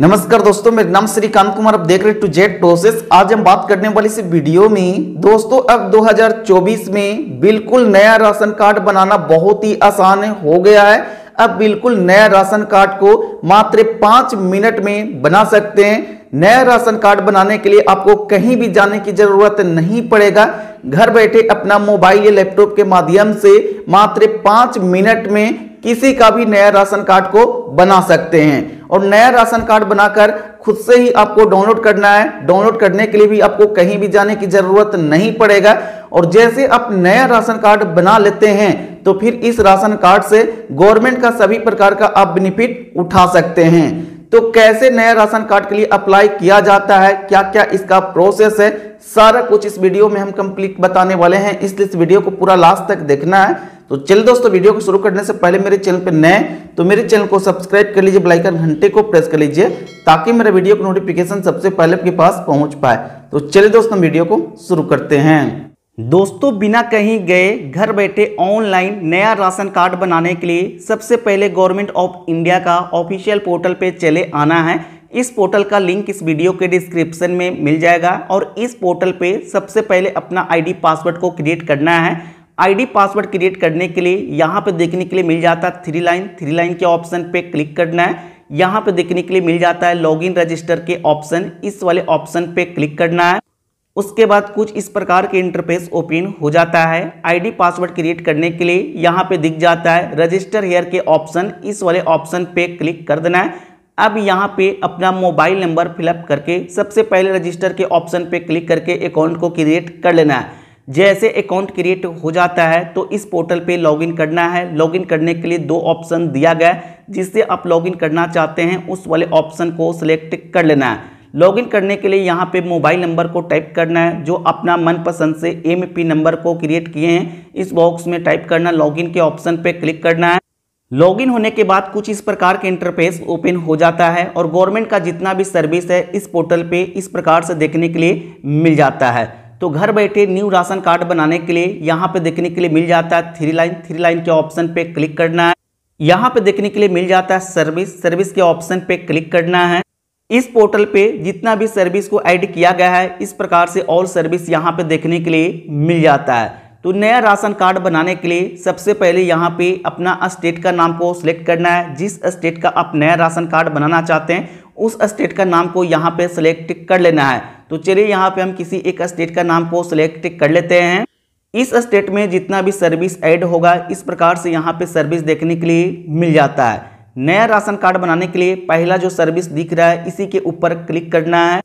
नमस्कार दोस्तों मेरा नाम श्रीकांत कुमार आप देख रहे टू जेड प्रोसेस आज हम बात करने वाली इस वीडियो में दोस्तों अब 2024 में बिल्कुल नया राशन कार्ड बनाना बहुत ही आसान हो गया है अब बिल्कुल नया राशन कार्ड को मात्र पांच मिनट में बना सकते हैं नया राशन कार्ड बनाने के लिए आपको कहीं भी जाने की जरूरत नहीं पड़ेगा घर बैठे अपना मोबाइल या लैपटॉप के माध्यम से मात्र पांच मिनट में किसी का भी नया राशन कार्ड को बना सकते हैं और नया राशन कार्ड बनाकर खुद से ही आपको डाउनलोड करना है डाउनलोड करने के लिए भी आपको कहीं भी जाने की जरूरत नहीं पड़ेगा और जैसे आप नया राशन कार्ड बना लेते हैं तो फिर इस राशन कार्ड से गवर्नमेंट का सभी प्रकार का आप बेनिफिट उठा सकते हैं तो कैसे नया राशन कार्ड के लिए अप्लाई किया जाता है क्या क्या इसका प्रोसेस है सारा कुछ इस वीडियो में हम कंप्लीट बताने वाले हैं इसलिए इस वीडियो को पूरा लास्ट तक देखना है तो चलिए दोस्तों वीडियो को शुरू करने से पहले मेरे चैनल पर नए तो मेरे चैनल को सब्सक्राइब कर लीजिए बेलाइकन घंटे को प्रेस कर लीजिए ताकि मेरा वीडियो का नोटिफिकेशन सबसे पहले आपके पास पहुंच पाए तो चलिए दोस्तों वीडियो को शुरू करते हैं दोस्तों बिना कहीं गए घर बैठे ऑनलाइन नया राशन कार्ड बनाने के लिए सबसे पहले गवर्नमेंट ऑफ इंडिया का ऑफिशियल पोर्टल पे चले आना है इस पोर्टल का लिंक इस वीडियो के डिस्क्रिप्शन में मिल जाएगा और इस पोर्टल पे सबसे पहले अपना आईडी पासवर्ड को क्रिएट करना है आईडी पासवर्ड क्रिएट करने के लिए यहाँ पे देखने के लिए मिल जाता है थ्री लाइन थ्री लाइन के ऑप्शन पे क्लिक करना है यहाँ पे देखने के लिए मिल जाता है लॉगिन रजिस्टर के ऑप्शन इस वाले ऑप्शन पे क्लिक करना है उसके बाद कुछ इस प्रकार के इंटरफेस ओपन हो जाता है आईडी पासवर्ड क्रिएट करने के लिए यहाँ पे दिख जाता है रजिस्टर हेयर के ऑप्शन इस वाले ऑप्शन पे क्लिक कर देना है अब यहाँ पे अपना मोबाइल नंबर फिलअप करके सबसे पहले रजिस्टर के ऑप्शन पे क्लिक करके अकाउंट को क्रिएट कर लेना है जैसे अकाउंट क्रिएट हो जाता है तो इस पोर्टल पे लॉगिन करना है लॉगिन करने के लिए दो ऑप्शन दिया गया है जिससे आप लॉगिन करना चाहते हैं उस वाले ऑप्शन को सिलेक्ट कर लेना है लॉगिन करने के लिए यहाँ पे मोबाइल नंबर को टाइप करना है जो अपना मनपसंद से एम पी नंबर को क्रिएट किए हैं इस बॉक्स में टाइप करना लॉगिन के ऑप्शन पे क्लिक करना है लॉगिन होने के बाद कुछ इस प्रकार के इंटरफेस ओपन हो जाता है और गवर्नमेंट का जितना भी सर्विस है इस पोर्टल पे इस प्रकार से देखने के लिए मिल जाता है तो घर बैठे न्यू राशन कार्ड बनाने के लिए यहाँ पे देखने के लिए मिल जाता है थ्री लाइन थ्री लाइन के ऑप्शन पे क्लिक करना है यहाँ पे देखने के लिए मिल जाता है सर्विस सर्विस के ऑप्शन पे क्लिक करना है इस पोर्टल पे जितना भी सर्विस को ऐड किया गया है इस प्रकार से और सर्विस यहाँ पे देखने के लिए मिल जाता है तो नया राशन कार्ड बनाने के लिए सबसे पहले यहाँ पे अपना स्टेट का नाम को सिलेक्ट करना है जिस स्टेट का आप नया राशन कार्ड बनाना चाहते हैं उस स्टेट का नाम को यहाँ पे सिलेक्ट कर लेना है तो चलिए यहाँ पे हम किसी एक स्टेट का नाम को सिलेक्ट कर लेते हैं इस स्टेट में जितना भी सर्विस ऐड होगा इस प्रकार से यहाँ पे सर्विस देखने के लिए मिल जाता है नया राशन कार्ड बनाने के लिए पहला जो सर्विस दिख रहा है इसी के ऊपर क्लिक करना है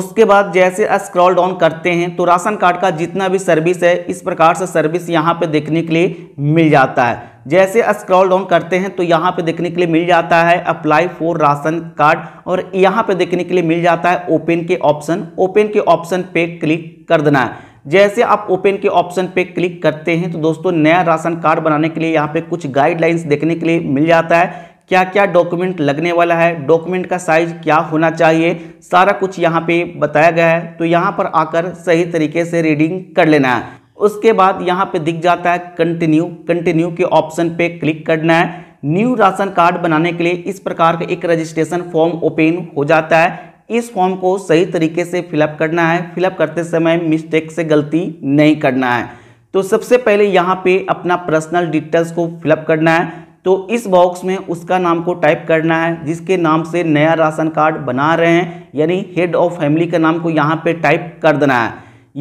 उसके बाद जैसे स्क्रॉल डाउन करते हैं तो राशन कार्ड का जितना भी सर्विस है इस प्रकार से सर्विस यहाँ पे देखने के लिए मिल जाता है जैसे स्क्रॉल डाउन करते हैं तो यहाँ पे देखने के लिए मिल जाता है अप्लाई फॉर राशन कार्ड और यहाँ पे देखने के लिए मिल जाता है ओपन के ऑप्शन ओपन के ऑप्शन पे क्लिक कर देना है जैसे आप ओपन के ऑप्शन पे क्लिक करते हैं तो दोस्तों नया राशन कार्ड बनाने के लिए यहाँ पे कुछ गाइडलाइंस देखने के लिए मिल जाता है क्या क्या डॉक्यूमेंट लगने वाला है डॉक्यूमेंट का साइज क्या होना चाहिए सारा कुछ यहाँ पे बताया गया है तो यहाँ पर आकर सही तरीके से रीडिंग कर लेना है उसके बाद यहाँ पे दिख जाता है कंटिन्यू कंटिन्यू के ऑप्शन पे क्लिक करना है न्यू राशन कार्ड बनाने के लिए इस प्रकार का एक रजिस्ट्रेशन फॉर्म ओपन हो जाता है इस फॉर्म को सही तरीके से फिलअप करना है फिलअप करते समय मिस्टेक से गलती नहीं करना है तो सबसे पहले यहाँ पे अपना पर्सनल डिटेल्स को फिलअप करना है तो इस बॉक्स में उसका नाम को टाइप करना है जिसके नाम से नया राशन कार्ड बना रहे हैं यानी हेड ऑफ फैमिली का नाम को यहाँ पे टाइप कर देना है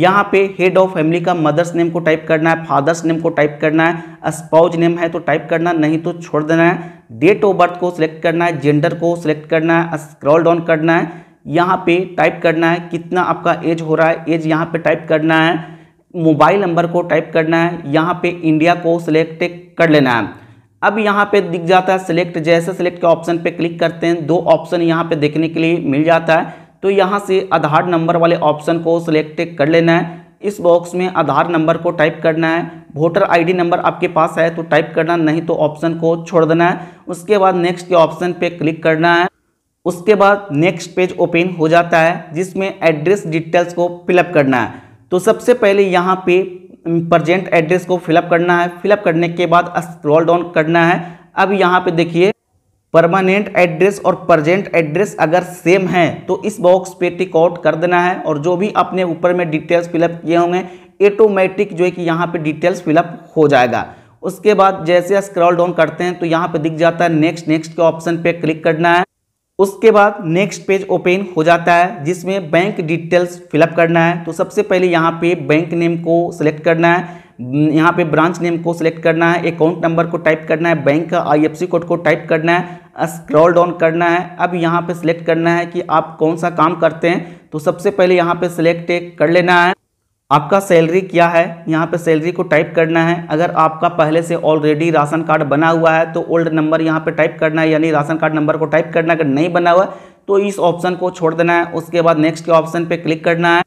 यहाँ पे हेड ऑफ फैमिली का मदर्स नेम को टाइप करना है फादर्स नेम को टाइप करना है स्पाउज नेम है तो टाइप करना नहीं तो छोड़ देना है डेट ऑफ बर्थ को सिलेक्ट करना है जेंडर को सिलेक्ट करना है स्क्रॉल डाउन करना है यहाँ पे टाइप करना है कितना आपका एज हो रहा है एज यहाँ पे टाइप करना है मोबाइल नंबर को टाइप करना है यहाँ पे इंडिया को सिलेक्ट कर लेना है अब यहाँ पे दिख जाता है सिलेक्ट जैसे सिलेक्ट के ऑप्शन पे क्लिक करते हैं दो ऑप्शन यहाँ पे देखने के लिए मिल जाता है तो यहाँ से आधार नंबर वाले ऑप्शन को सिलेक्ट कर लेना है इस बॉक्स में आधार नंबर को टाइप करना है वोटर आईडी नंबर आपके पास है तो टाइप करना नहीं तो ऑप्शन को छोड़ देना है उसके बाद नेक्स्ट के ऑप्शन पे क्लिक करना है उसके बाद नेक्स्ट पेज ओपन हो जाता है जिसमें एड्रेस डिटेल्स को फिलअप करना है तो सबसे पहले यहाँ पे प्रजेंट एड्रेस को फिलअप करना है फिलअप करने के बाद स्क्रॉल डाउन करना है अब यहाँ पे देखिए परमानेंट एड्रेस और प्रजेंट एड्रेस अगर सेम है तो इस बॉक्स पे टिक आउट कर देना है और जो भी अपने ऊपर में डिटेल्स फिलअप किए होंगे ऑटोमेटिक जो है कि यहाँ पे डिटेल्स फिलअप हो जाएगा उसके बाद जैसे स्क्रॉल डाउन करते हैं तो यहाँ पे दिख जाता है नेक्स्ट नेक्स्ट के ऑप्शन पे क्लिक करना है उसके बाद नेक्स्ट पेज ओपन हो जाता है जिसमें बैंक डिटेल्स फिलअप करना है तो सबसे पहले यहाँ पे बैंक नेम को सिलेक्ट करना है यहाँ पे ब्रांच नेम को सिलेक्ट करना है अकाउंट नंबर को टाइप करना है बैंक का आईएफसी कोड को टाइप करना है स्क्रॉल डाउन करना है अब यहाँ पे सिलेक्ट करना है कि आप कौन सा काम करते हैं तो सबसे पहले यहाँ पे सिलेक्ट कर लेना है आपका सैलरी क्या है यहाँ पे सैलरी को टाइप करना है अगर आपका पहले से ऑलरेडी राशन कार्ड बना हुआ है तो ओल्ड नंबर यहाँ पे टाइप करना है यानी राशन कार्ड नंबर को टाइप करना अगर नहीं बना हुआ तो इस ऑप्शन को छोड़ देना है उसके बाद नेक्स्ट के ऑप्शन पे क्लिक करना है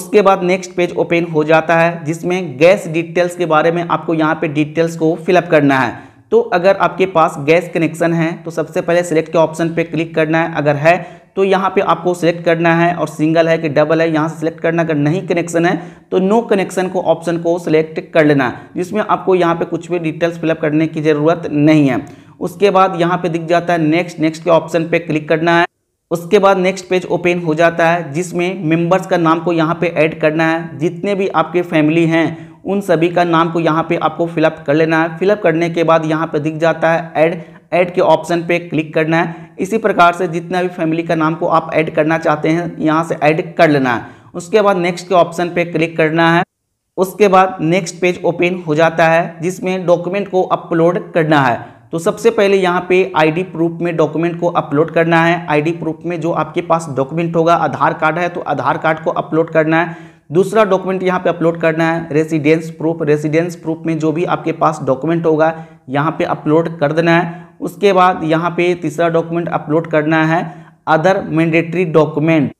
उसके बाद नेक्स्ट पेज ओपन हो जाता है जिसमें गैस डिटेल्स के बारे में आपको यहाँ पे डिटेल्स को फिलअप करना है तो अगर आपके पास गैस कनेक्शन है तो सबसे पहले सिलेक्ट के ऑप्शन पर क्लिक करना है अगर है तो यहाँ पे आपको सिलेक्ट करना है और सिंगल है कि डबल है यहाँ से सेलेक्ट करना अगर नहीं कनेक्शन है तो नो कनेक्शन को ऑप्शन को सिलेक्ट कर लेना है जिसमें आपको यहाँ पे कुछ भी डिटेल्स फिलअप करने की ज़रूरत नहीं है उसके बाद यहाँ पे दिख जाता है नेक्स्ट नेक्स्ट के ऑप्शन पे क्लिक करना है उसके बाद नेक्स्ट पेज ओपन हो जाता है जिसमें मेंबर्स का नाम को यहाँ पे ऐड करना है जितने भी आपके फैमिली हैं उन सभी का नाम को यहाँ पे आपको फिलअप कर लेना है फिलअप करने के बाद यहाँ पे दिख जाता है ऐड ऐड के ऑप्शन पे क्लिक करना है इसी प्रकार से जितना भी फैमिली का नाम को आप ऐड करना चाहते हैं यहाँ से ऐड कर लेना है उसके बाद नेक्स्ट के ऑप्शन पे क्लिक करना है उसके बाद नेक्स्ट पेज ओपन हो जाता है जिसमें डॉक्यूमेंट को अपलोड करना है तो सबसे पहले यहाँ पे आईडी प्रूफ में डॉक्यूमेंट को अपलोड करना है आईडी प्रूफ में जो आपके पास डॉक्यूमेंट होगा आधार कार्ड है तो आधार कार्ड को अपलोड करना है दूसरा डॉक्यूमेंट यहाँ पे अपलोड करना है रेसिडेंस प्रूफ रेसिडेंस प्रूफ में जो भी आपके पास डॉक्यूमेंट होगा यहाँ पे अपलोड कर देना है उसके बाद यहाँ पे तीसरा डॉक्यूमेंट अपलोड करना है अदर मैंडेटरी डॉक्यूमेंट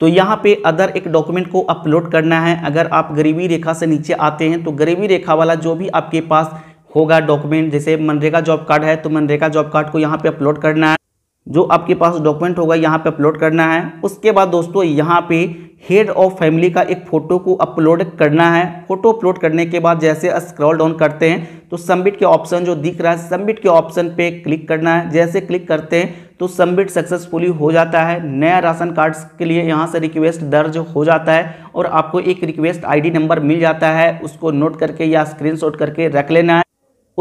तो यहाँ पे अदर एक डॉक्यूमेंट को अपलोड करना है अगर आप गरीबी रेखा से नीचे आते हैं तो गरीबी रेखा वाला जो भी आपके पास होगा डॉक्यूमेंट जैसे मनरेगा जॉब कार्ड है तो मनरेगा जॉब कार्ड को यहाँ पे अपलोड करना है जो आपके पास डॉक्यूमेंट होगा यहाँ पे अपलोड करना है उसके बाद दोस्तों यहाँ पे हेड ऑफ फैमिली का एक फ़ोटो को अपलोड करना है फोटो अपलोड करने के बाद जैसे स्क्रॉल डाउन करते हैं तो सबमिट के ऑप्शन जो दिख रहा है सबमिट के ऑप्शन पे क्लिक करना है जैसे क्लिक करते हैं तो सबमिट सक्सेसफुली हो जाता है नया राशन कार्ड के लिए यहाँ से रिक्वेस्ट दर्ज हो जाता है और आपको एक रिक्वेस्ट आई नंबर मिल जाता है उसको नोट करके या स्क्रीन करके रख लेना है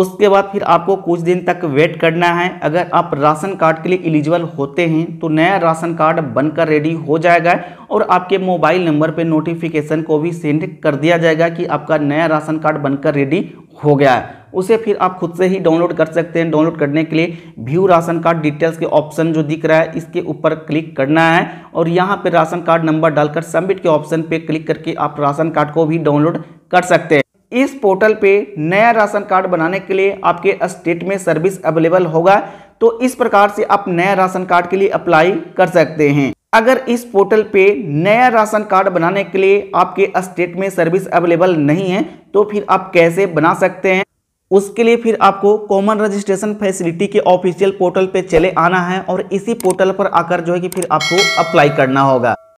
उसके बाद फिर आपको कुछ दिन तक वेट करना है अगर आप राशन कार्ड के लिए एलिजिबल होते हैं तो नया राशन कार्ड बनकर रेडी हो जाएगा और आपके मोबाइल नंबर पे नोटिफिकेशन को भी सेंड कर दिया जाएगा कि आपका नया राशन कार्ड बनकर रेडी हो गया है उसे फिर आप खुद से ही डाउनलोड कर सकते हैं डाउनलोड करने के लिए व्यू राशन कार्ड डिटेल्स के ऑप्शन जो दिख रहा है इसके ऊपर क्लिक करना है और यहाँ पर राशन कार्ड नंबर डालकर सबमिट के ऑप्शन पर क्लिक करके आप राशन कार्ड को भी डाउनलोड कर सकते हैं इस पोर्टल पे नया राशन कार्ड बनाने के लिए आपके स्टेट में सर्विस अवेलेबल होगा तो इस प्रकार से आप नया राशन कार्ड के लिए अप्लाई कर सकते हैं अगर इस पोर्टल पे नया राशन कार्ड बनाने के लिए आपके स्टेट में सर्विस अवेलेबल नहीं है तो फिर आप कैसे बना सकते हैं उसके लिए फिर आपको कॉमन रजिस्ट्रेशन फैसिलिटी के ऑफिशियल पोर्टल पे चले आना है और इसी पोर्टल पर आकर जो है कि फिर आपको अप्लाई करना होगा